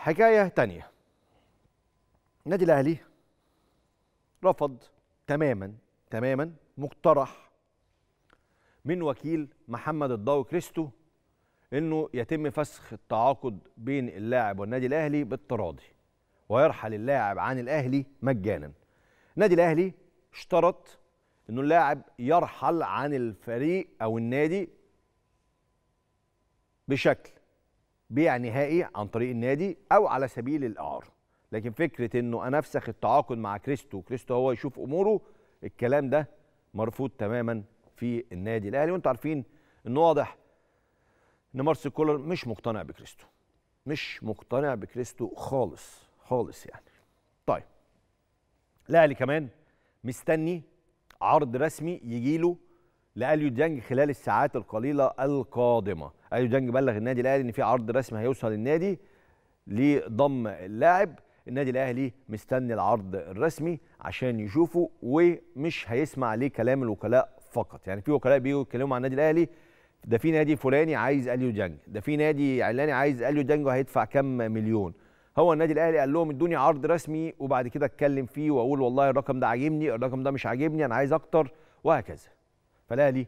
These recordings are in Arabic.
حكاية تانية النادي الأهلي رفض تماما تماما مقترح من وكيل محمد الضوي كريستو انه يتم فسخ التعاقد بين اللاعب والنادي الاهلي بالتراضي ويرحل اللاعب عن الاهلي مجانا النادي الاهلي اشترط انه اللاعب يرحل عن الفريق او النادي بشكل بيع نهائي عن طريق النادي او على سبيل الاعاره لكن فكره انه انفسخ التعاقد مع كريستو وكريستو هو يشوف اموره الكلام ده مرفوض تماما في النادي الاهلي وانتم عارفين انه واضح ان مارسيل كولر مش مقتنع بكريستو مش مقتنع بكريستو خالص خالص يعني طيب الاهلي كمان مستني عرض رسمي يجيله لأليو ديانج خلال الساعات القليلة القادمة أليو ديانج بلغ النادي الأهلي إن في عرض رسمي هيوصل للنادي لضم اللاعب النادي الأهلي مستني العرض الرسمي عشان يشوفه ومش هيسمع ليه كلام الوكلاء فقط يعني في وكلاء بيجوا يتكلموا مع النادي الأهلي ده في نادي فلاني عايز اليو ديانج ده في نادي علاني عايز اليو ديانج وهيدفع كم مليون هو النادي الاهلي قال لهم ادوني عرض رسمي وبعد كده اتكلم فيه واقول والله الرقم ده عاجبني الرقم ده مش عاجبني انا عايز اكتر وهكذا فالاهلي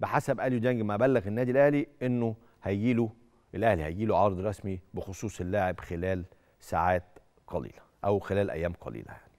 بحسب اليو ديانج ما بلغ النادي الاهلي انه هيجي له الاهلي هيجي له عرض رسمي بخصوص اللاعب خلال ساعات قليله او خلال ايام قليله يعني.